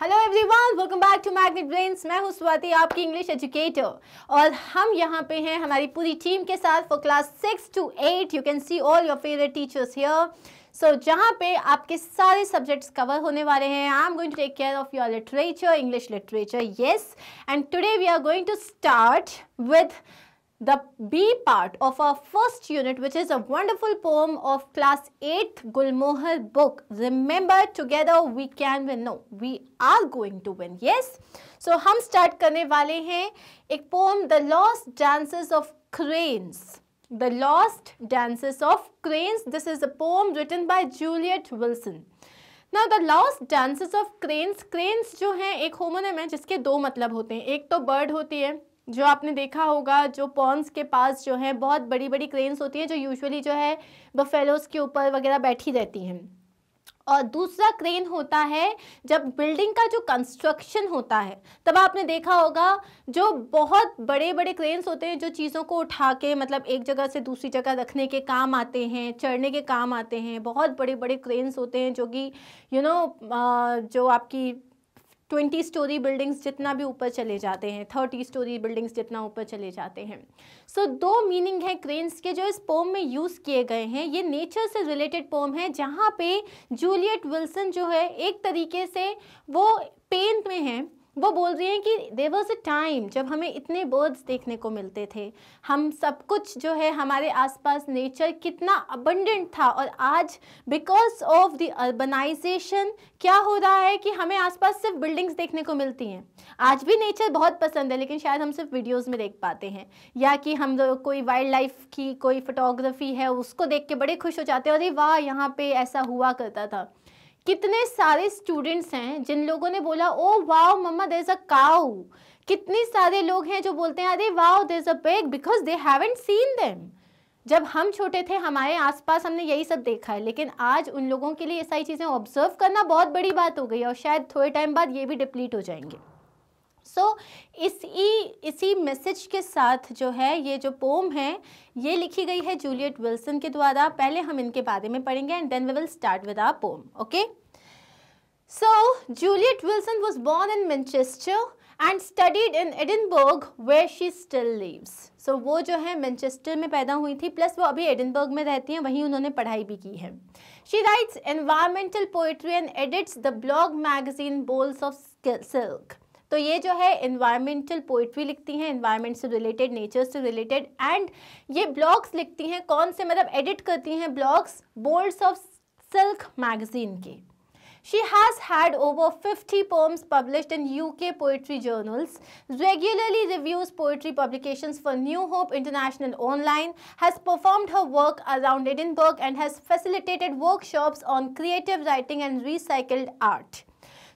Hello everyone welcome back to Magnet Brains मैं हूं स्वाति आपकी इंग्लिश एजुकेटर और हम यहां पे हैं हमारी पूरी टीम के साथ for class six to eight you can see all your favourite teachers here so जहां पे आपके सारे सब्जेक्ट्स कवर होने वाले हैं I am going to take care of your literature English literature yes and today we are going to start with the B part of our first unit which is a wonderful poem of class 8th Gulmohar book. Remember together we can win. No, we are going to win. Yes. So हम start करने वाले हैं एक poem The Lost Dances of Cranes. The Lost Dances of Cranes. This is a poem written by Juliet Wilson. ना the last dances of cranes cranes जो हैं एक होमोनम है जिसके दो मतलब होते हैं एक तो बर्ड होती है जो आपने देखा होगा जो पॉन्स के पास जो है बहुत बड़ी बड़ी क्रेन्स होती हैं जो यूजुअली जो है बफेलोज के ऊपर वगैरह बैठी रहती हैं और दूसरा क्रेन होता है जब बिल्डिंग का जो कंस्ट्रक्शन होता है तब आपने देखा होगा जो बहुत बड़े बड़े क्रेन्स होते हैं जो चीज़ों को उठा के मतलब एक जगह से दूसरी जगह रखने के काम आते हैं चढ़ने के काम आते हैं बहुत बड़े बड़े क्रेन्स होते हैं जो कि यू नो जो आपकी ट्वेंटी स्टोरी बिल्डिंग्स जितना भी ऊपर चले जाते हैं थर्टी स्टोरी बिल्डिंग्स जितना ऊपर चले जाते हैं सो so, दो मीनिंग है क्रेन्स के जो इस पोम में यूज़ किए गए हैं ये नेचर से रिलेटेड पोम है जहाँ पे जूलियट विल्सन जो है एक तरीके से वो पेंट में हैं वो बोल रही हैं कि देर वॉज अ टाइम जब हमें इतने बर्ड्स देखने को मिलते थे हम सब कुछ जो है हमारे आसपास नेचर कितना अबंडेंट था और आज बिकॉज ऑफ द अर्बनाइजेशन क्या हो रहा है कि हमें आसपास सिर्फ बिल्डिंग्स देखने को मिलती हैं आज भी नेचर बहुत पसंद है लेकिन शायद हम सिर्फ वीडियोज़ में देख पाते हैं या कि हम लोग कोई वाइल्ड लाइफ की कोई फोटोग्राफी है उसको देख के बड़े खुश हो जाते हैं अरे वाह यहाँ पर ऐसा हुआ करता था कितने सारे स्टूडेंट्स हैं जिन लोगों ने बोला oh wow mama there is a cow कितने सारे लोग हैं जो बोलते हैं अरे wow there is a pig because they haven't seen them जब हम छोटे थे हमारे आसपास हमने यही सब देखा है लेकिन आज उन लोगों के लिए ये सारी चीज़ें ऑब्जर्व करना बहुत बड़ी बात हो गई और शायद थोड़े टाइम बाद ये भी डिप्लीट हो जाएंगे सो so, इसी इसी मैसेज के साथ जो है ये जो पोम है ये लिखी गई है जूलियट विल्सन के द्वारा पहले हम इनके बारे में पढ़ेंगे and then we will start with our poem okay so Juliet Wilson was born in Manchester and studied in Edinburgh where she still lives so वो जो है मैनचेस्टर में पैदा हुई थी प्लस वो अभी एडिनबर्ग में रहती हैं वहीं उन्होंने पढ़ाई भी की है she writes environmental poetry and edits the blog magazine bolts of silk तो ये जो है इन्वायरमेंटल पोइट्री लिखती हैं इन्वायरमेंट से रिलेटेड नेचर से रिलेटेड एंड ये ब्लॉग्स लिखती हैं कौन से मतलब एडिट करती हैं blogs boards of silk magazine के She has had over 50 poems published in UK poetry journals, regularly reviews poetry publications for New Hope International Online, has performed her work around Edinburgh and has facilitated workshops on creative writing and recycled art.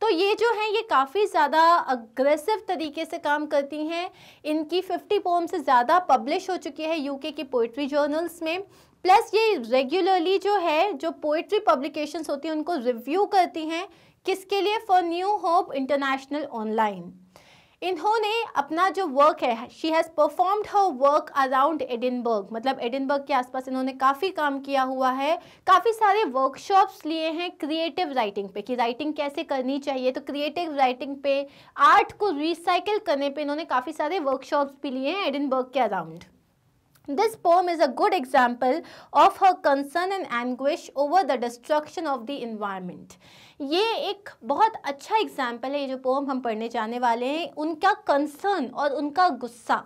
तो ये जो हैं ये काफ़ी ज़्यादा aggressive तरीके से काम करती हैं इनकी फिफ्टी पोम से ज़्यादा पब्लिश हो चुकी है यूके की पोइट्री जर्नल्स में प्लस ये रेगुलरली जो है जो पोइट्री पब्लिकेशंस होती हैं उनको रिव्यू करती हैं किसके लिए for new hope international online इन्होंने अपना जो वर्क है she has performed her work around Edinburgh मतलब एडिनबर्ग के आसपास इन्होंने काफ़ी काम किया हुआ है काफ़ी सारे वर्कशॉप्स लिए हैं क्रिएटिव राइटिंग पे कि राइटिंग कैसे करनी चाहिए तो क्रिएटिव राइटिंग पे आर्ट को रिसाइकिल करने पे इन्होंने काफ़ी सारे वर्कशॉप्स भी लिए हैं एडिनबर्ग के around This poem is a good example of her concern and anguish over the destruction of the environment. ये एक बहुत अच्छा एग्जाम्पल है ये जो पोम हम पढ़ने जाने वाले हैं उनका कंसर्न और उनका गुस्सा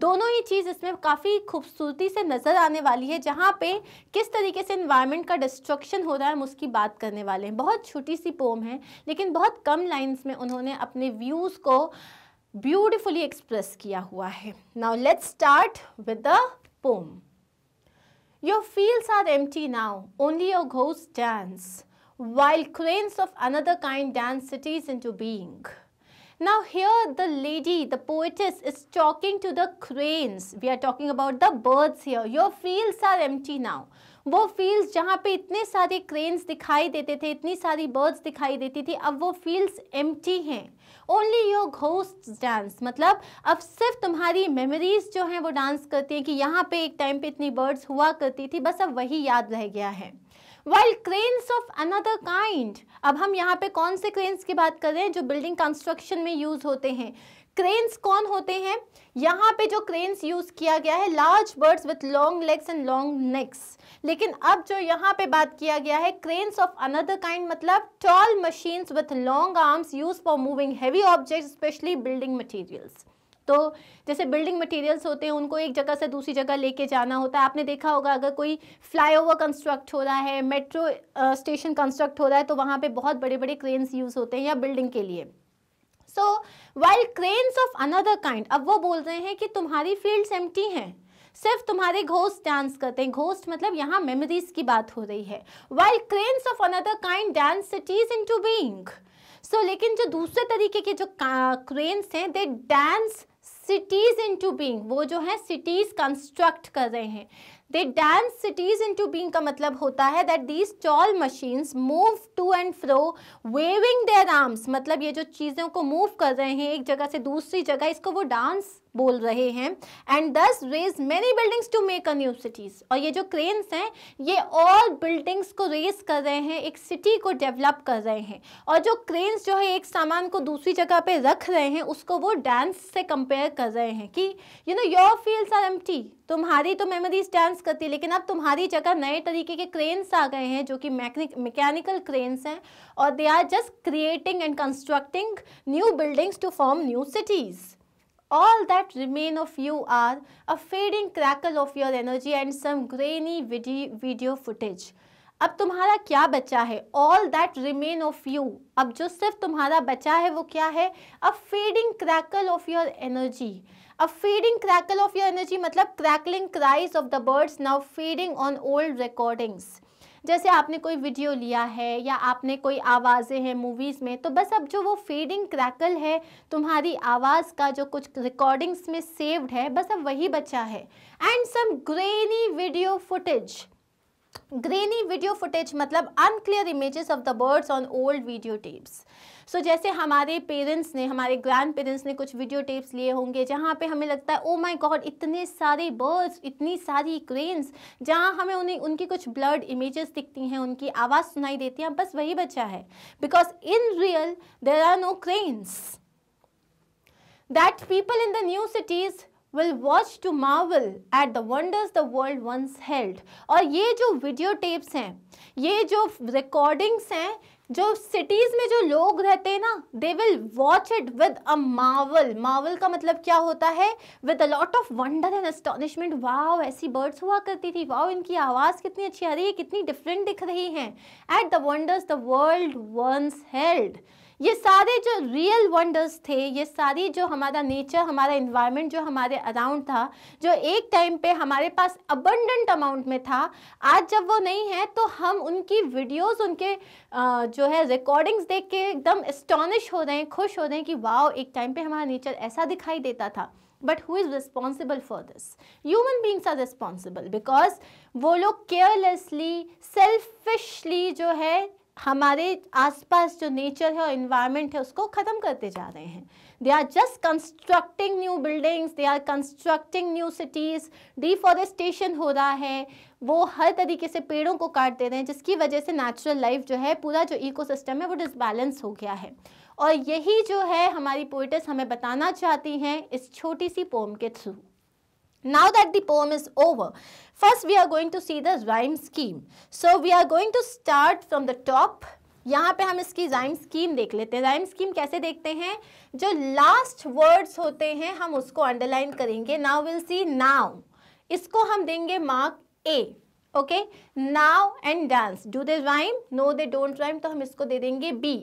दोनों ही चीज़ इसमें काफ़ी खूबसूरती से नज़र आने वाली है जहाँ पे किस तरीके से इन्वायरमेंट का डिस्ट्रक्शन हो रहा है हम उसकी बात करने वाले हैं बहुत छोटी सी पोम है लेकिन बहुत कम लाइन्स में उन्होंने अपने व्यूज़ को ब्यूटिफुली एक्सप्रेस किया हुआ है now let's start with the poem. Your fields are empty now, only your ghosts dance, while cranes of another kind dance cities into being. Now here the lady, the poetess is talking to the cranes. We are talking about the birds here. Your fields are empty now. वो fields जहाँ पे इतने सारे cranes दिखाई देते थे इतनी सारी बर्ड्स दिखाई देती थी अब वो फील्ड्स एम्प्टी हैं ओनली योर घोस्ट डांस मतलब अब सिर्फ तुम्हारी मेमोरीज जो हैं वो डांस करती हैं कि यहाँ पे एक टाइम पे इतनी बर्ड्स हुआ करती थी बस अब वही याद रह गया है while cranes of another kind अब हम यहाँ पे कौन से क्रेन्स की बात कर रहे हैं जो बिल्डिंग कंस्ट्रक्शन में यूज़ होते हैं क्रेन्स कौन होते हैं यहाँ पे जो क्रेन्स यूज़ किया गया है large birds with long legs and long necks लेकिन अब जो यहाँ पे बात किया गया है क्रेन्स ऑफ अनदर काइंड मतलब tall machines with long arms use for moving heavy objects specially building materials तो जैसे बिल्डिंग मटेरियल्स होते हैं उनको एक जगह से दूसरी जगह लेके जाना होता है आपने देखा होगा अगर कोई फ्लाईओवर कंस्ट्रक्ट हो रहा है मेट्रो स्टेशन कंस्ट्रक्ट हो रहा है तो वहाँ पे बहुत बड़े बड़े क्रेन्स यूज़ होते हैं या बिल्डिंग के लिए so while cranes of another kind अब वो बोल रहे हैं कि तुम्हारी फील्ड्स एम्प्टी हैं सिर्फ तुम्हारे घोस्ट डांस करते हैं घोस्ट मतलब यहाँ मेमोरीज की बात हो रही है while cranes of another kind dance cities into being so लेकिन जो दूसरे तरीके के जो क्रेन्स हैं they dance cities into being वो जो है सिटीज कंस्ट्रक्ट कर रहे हैं they dance cities into being का मतलब होता है that these tall machines move to and fro waving their arms मतलब ये जो चीज़ों को मूव कर रहे हैं एक जगह से दूसरी जगह इसको वो डांस बोल रहे हैं and thus raise many buildings to make a new cities और ये जो क्रेन्स हैं ये ऑल बिल्डिंग्स को रेज कर रहे हैं एक सिटी को डेवलप कर रहे हैं और जो क्रेन्स जो है एक सामान को दूसरी जगह पे रख रहे हैं उसको वो डांस से कंपेयर कर रहे हैं कि you know your fields are um तुम्हारी तो मेमोरीज डांस करती है लेकिन अब तुम्हारी जगह नए तरीके के क्रेन्स आ गए हैं जो कि मैकेनिकल क्रेन्स हैं और they are just creating and constructing new buildings to form new cities All that remain of you are a fading crackle of your energy and some grainy video footage. अब तुम्हारा क्या बचा है all that remain of you अब जो सिर्फ तुम्हारा बचा है वो क्या है a feeding crackle of your energy a feeding crackle of your energy मतलब crackling cries of the birds now feeding on old recordings जैसे आपने कोई वीडियो लिया है या आपने कोई आवाज़ें हैं मूवीज़ में तो बस अब जो वो फीडिंग क्रैकल है तुम्हारी आवाज़ का जो कुछ रिकॉर्डिंग्स में सेव्ड है बस अब वही बचा है and some grainy video footage grainy video footage मतलब unclear images of the birds on old video tapes so जैसे हमारे पेरेंट्स ने हमारे ग्रैंड पेरेंट्स ने कुछ वीडियो टेप्स लिए होंगे जहाँ पे हमें लगता है ओ माय गॉड इतने सारे बर्ड्स इतनी सारी क्रेन्स जहाँ हमें उन्हें उनकी कुछ ब्लर्ड इमेजेस दिखती हैं उनकी आवाज़ सुनाई देती है बस वही बच्चा है because in real there are no cranes that people in the new cities will watch to marvel at the wonders the world once held और ये जो वीडियो टेप्स हैं ये जो रिकॉर्डिंग्स हैं जो सिटीज़ में जो लोग रहते हैं ना they will watch it with a marvel marvel का मतलब क्या होता है with a lot of wonder and astonishment wow ऐसी बर्ड्स हुआ करती थी वाव इनकी आवाज़ कितनी अच्छी आ रही है कितनी डिफरेंट दिख रही हैं at the wonders the world once held ये सारे जो रियल वंडर्स थे ये सारी जो हमारा नेचर हमारा इन्वायरमेंट जो हमारे अराउंड था जो एक टाइम पे हमारे पास अबंडेंट अमाउंट में था आज जब वो नहीं है तो हम उनकी वीडियोस उनके जो है रिकॉर्डिंग्स देख के एकदम स्टॉनिश हो रहे हैं खुश हो रहे हैं कि वाओ एक टाइम पे हमारा नेचर ऐसा दिखाई देता था but who is responsible for this human beings are responsible because वो लोग केयरलेसली सेल्फिशली जो है हमारे आसपास जो नेचर है और इन्वायरमेंट है उसको ख़त्म करते जा रहे हैं they are just constructing new buildings they are constructing new cities deforestation हो रहा है वो हर तरीके से पेड़ों को काट दे रहे हैं जिसकी वजह से नेचुरल लाइफ जो है पूरा जो इकोसिस्टम है वो डिसबैलेंस हो गया है और यही जो है हमारी पोइटस हमें बताना चाहती हैं इस छोटी सी पोम के through Now that the poem is over, first we are going to see the rhyme scheme. So we are going to start from the top. यहाँ पे हम इसकी राइम स्कीम देख लेते हैं राइम स्कीम कैसे देखते हैं जो लास्ट वर्ड्स होते हैं हम उसको अंडरलाइन करेंगे नाउ विल सी नाउ इसको हम देंगे mark A okay now and dance do they rhyme no they don't rhyme तो हम इसको दे देंगे B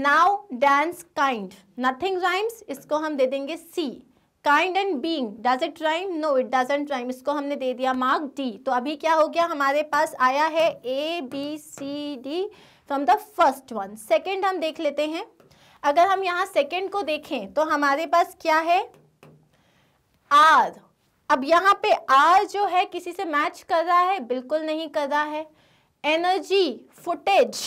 now dance kind nothing rhymes इसको हम दे देंगे C kind and being does it rhyme no it doesn't rhyme इसको हमने दे दिया मार्क डी तो अभी क्या हो गया हमारे पास आया है A B C D from the first one second हम देख लेते हैं अगर हम यहाँ सेकेंड को देखें तो हमारे पास क्या है आर अब यहाँ पे आर जो है किसी से मैच कर रहा है बिल्कुल नहीं कर रहा है एनर्जी फुटेज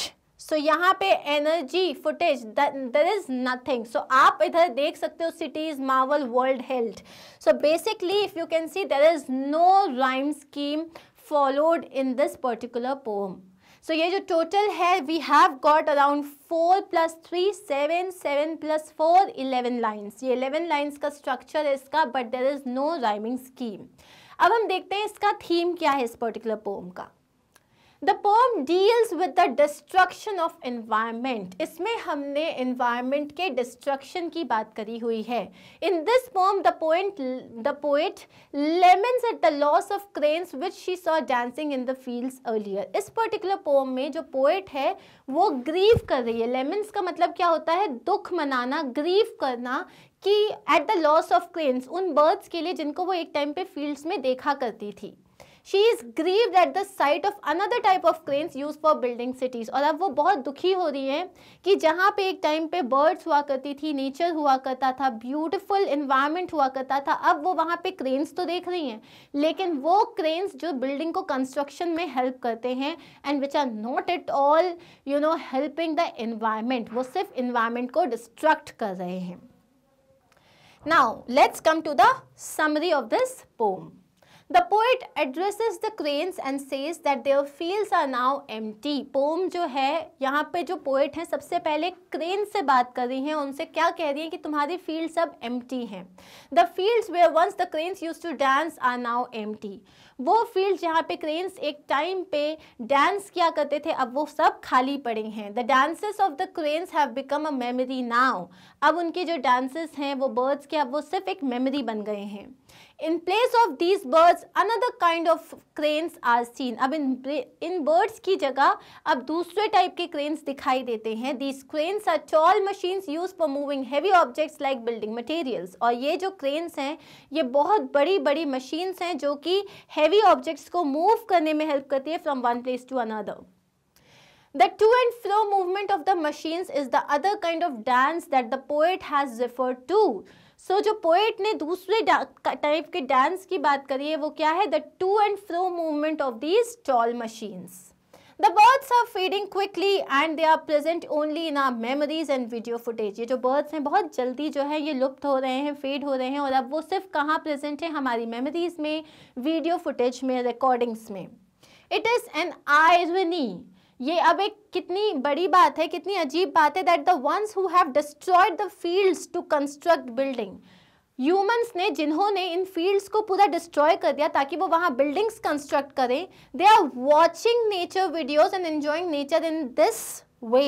सो so, यहाँ पे energy footage there is nothing so आप इधर देख सकते हो cities marvel world health so basically if you can see there is no rhyme scheme followed in this particular poem so ये जो टोटल है we have got around four plus three seven seven plus four eleven lines ये eleven lines का structure है इसका but there is no rhyming scheme अब हम देखते हैं इसका थीम क्या है इस पर्टिकुलर पोम का the poem deals with the destruction of environment इसमें हमने इन्वायरमेंट के डिस्ट्रक्शन की बात करी हुई है in this poem the point the poet laments at the loss of cranes which she saw dancing in the fields earlier इस particular poem में जो पोइट है वो ग्रीव कर रही है लेमन्स का मतलब क्या होता है दुख मनाना ग्रीव करना कि at the loss of cranes उन बर्ड्स के लिए जिनको वो एक टाइम पे फील्ड्स में देखा करती थी she is grieved at the sight of another type of cranes use for building cities और अब वो बहुत दुखी हो रही है कि जहाँ पे एक टाइम पे बर्ड्स हुआ करती थी नेचर हुआ करता था ब्यूटिफुल इन्वायरमेंट हुआ करता था अब वो वहाँ पे क्रेन्स तो देख रही हैं लेकिन वो क्रेन्स जो बिल्डिंग को कंस्ट्रक्शन में हेल्प करते हैं and which are not at all you know helping the environment वो सिर्फ इन्वायरमेंट को डिस्ट्रक्ट कर रहे हैं now let's come to the summary of this poem the poet addresses the cranes and says that their fields are now empty poem जो है यहाँ पे जो poet हैं सबसे पहले क्रेन से बात कर रही हैं उनसे क्या कह रही हैं कि तुम्हारी fields अब एम टी हैं the fields where once the cranes use to dance are now empty वो फील्ड जहाँ पे क्रेन्स एक टाइम पे डांस किया करते थे अब वो सब खाली पड़े हैं the dances of the cranes have become a memory now अब उनके जो डांसेस हैं वो बर्ड्स के अब वो सिर्फ एक मेमोरी बन गए हैं in place of these birds another kind of cranes are seen अब इन इन बर्ड्स की जगह अब दूसरे टाइप के क्रेन्स दिखाई देते हैं these cranes are tall machines use for moving heavy objects like building materials और ये जो क्रेन्स हैं ये बहुत बड़ी बड़ी मशीन्स हैं जो कि हैवी ऑब्जेक्ट्स को मूव करने में हेल्प करती है from one place to another The to and fro movement of the machines is the other kind of dance that the poet has referred to. So so, जो poet ने दूसरे type के dance की बात करी है वो क्या है the to and fro movement of these tall machines the birds are feeding quickly and they are present only in our memories and video footage ये जो बर्ड्स हैं बहुत जल्दी जो है ये लुप्त हो रहे हैं फेड हो रहे हैं और अब वो सिर्फ कहाँ प्रेजेंट है हमारी मेमोरीज में वीडियो फुटेज में रिकॉर्डिंग्स में इट इज़ एन आयरनी ये अब एक कितनी बड़ी बात है कितनी अजीब बात है that the ones who have destroyed the fields to construct building humans ने जिन्होंने इन फील्ड्स को पूरा डिस्ट्रॉय कर दिया ताकि वो वहाँ बिल्डिंग्स कंस्ट्रक्ट करें they are watching nature videos and enjoying nature in this way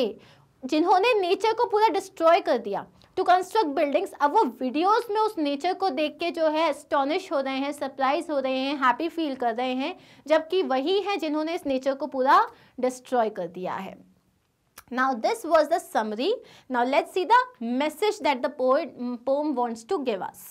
जिन्होंने नेचर को पूरा डिस्ट्रॉय कर दिया टू कंस्ट्रक्ट बिल्डिंग्स अब वो वीडियोस में उस नेचर को देख के जो है एस्टोनिश हो रहे हैं सरप्राइज हो रहे हैं हैप्पी फील कर रहे हैं जबकि वही है जिन्होंने इस नेचर को पूरा डिस्ट्रॉय कर दिया है now this was the summary now let see the message that the poem wants to give us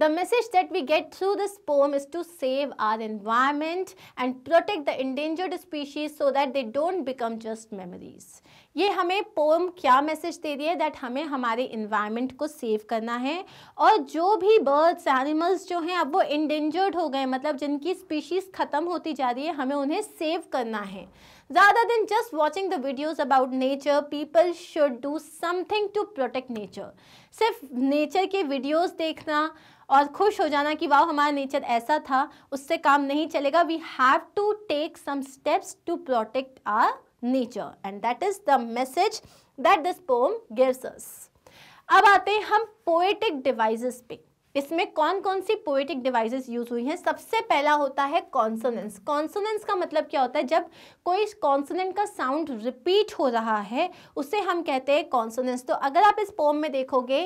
The message that we get through this poem is to save our environment and protect the endangered species so that they don't become just memories. ये हमें pome क्या message दे रही है that हमें हमारे environment को save करना है और जो भी बर्ड्स एनिमल्स जो हैं अब वो इंडेंजर्ड हो गए मतलब जिनकी स्पीशीज़ ख़त्म होती जा रही है हमें उन्हें सेव करना है ज़्यादा दिन just watching the videos about nature people should do something to protect nature सिर्फ नेचर के वीडियोज़ देखना और खुश हो जाना कि वाह हमारा नेचर ऐसा था उससे काम नहीं चलेगा we have to take some steps to protect our nature and that is the message that this poem gives us अब आते हैं हम poetic devices पे इसमें कौन कौन सी पोएटिक डिवाइसेस यूज हुई हैं सबसे पहला होता है कॉन्सोनेंस कॉन्सोनेंस का मतलब क्या होता है जब कोई कॉन्सोनेंट का साउंड रिपीट हो रहा है उसे हम कहते हैं कॉन्सोनेंस तो अगर आप इस पोम में देखोगे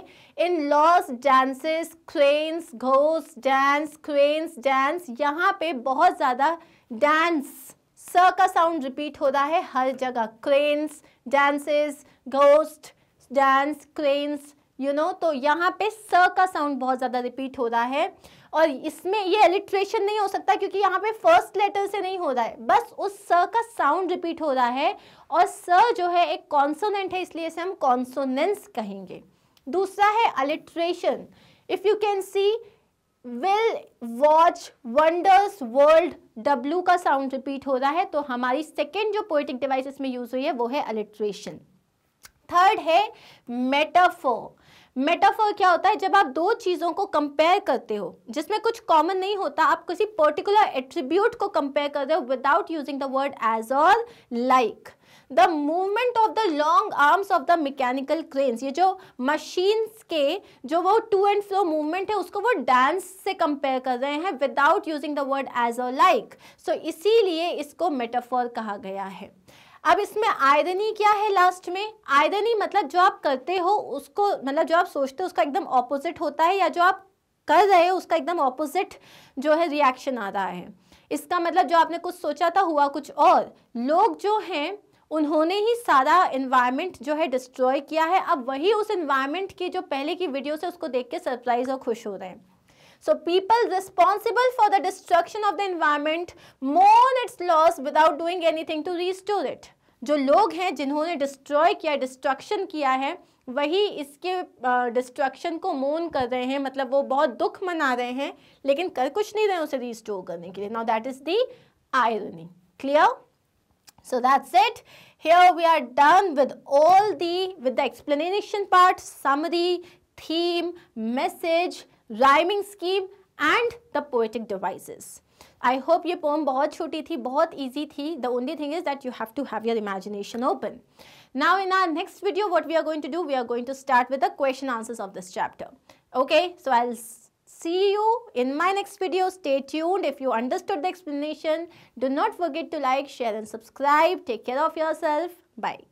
इन लॉस डांसेस क्रेन्स घोस डांस क्रेन्स डांस यहाँ पे बहुत ज़्यादा डांस स का साउंड रिपीट होता है हर जगह cranes dances ghost dance cranes you know तो यहाँ पे स का साउंड बहुत ज़्यादा रिपीट हो रहा है और इसमें ये एलिट्रेशन नहीं हो सकता क्योंकि यहाँ पे फर्स्ट लेटर से नहीं हो रहा है बस उस स का साउंड रिपीट हो रहा है और स जो है एक कॉन्सोनेंट है इसलिए इसे हम कॉन्सोनेंस कहेंगे दूसरा है alliteration if you can see will watch wonders world W का साउंड रिपीट हो रहा है तो हमारी सेकेंड जो पोइटिक डिवाइस इसमें यूज हुई है वो है अलिट्रेशन थर्ड है मेटाफोर मेटाफोर क्या होता है जब आप दो चीज़ों को कंपेयर करते हो जिसमें कुछ कॉमन नहीं होता आप किसी पर्टिकुलर एट्रीब्यूट को कंपेयर कर रहे हो without using the word as और like the movement of the long arms of the mechanical cranes ये जो मशीन्स के जो वो टू एंड फ्लो मूवमेंट है उसको वो डांस से कंपेयर कर रहे हैं without using the word as a like so इसीलिए इसको मेटाफॉर कहा गया है अब इसमें आयदनी क्या है लास्ट में आयरनी मतलब जो आप करते हो उसको मतलब जो आप सोचते हो उसका एकदम ऑपोजिट होता है या जो आप कर रहे हो उसका एकदम ऑपोजिट जो है रिएक्शन आ रहा है इसका मतलब जो आपने कुछ सोचा था हुआ कुछ और लोग जो हैं उन्होंने ही सारा इन्वायरमेंट जो है डिस्ट्रॉय किया है अब वही उस इन्वायरमेंट की जो पहले की वीडियो से उसको देख के सरप्राइज और खुश हो रहे हैं so people responsible for the destruction of the environment moan its loss without doing anything to restore it जो लोग हैं जिन्होंने डिस्ट्रॉय किया डिस्ट्रक्शन किया है वही इसके डिस्ट्रक्शन को मोन कर रहे हैं मतलब वो बहुत दुख मना रहे हैं लेकिन कर कुछ नहीं रहे उसे रिस्टोर करने के लिए now that is the irony clear So that's it. Here we are done with all the, with the explanation part, summary, theme, message, rhyming scheme and the poetic devices. I hope your poem was very थी easy the only thing is that you have to have your imagination open. Now in our next video what we are going to do we are going to start with the question answers of this chapter. Okay so I'll See you in my next video. Stay tuned. If you understood the explanation, do not forget to like, share and subscribe. Take care of yourself. Bye.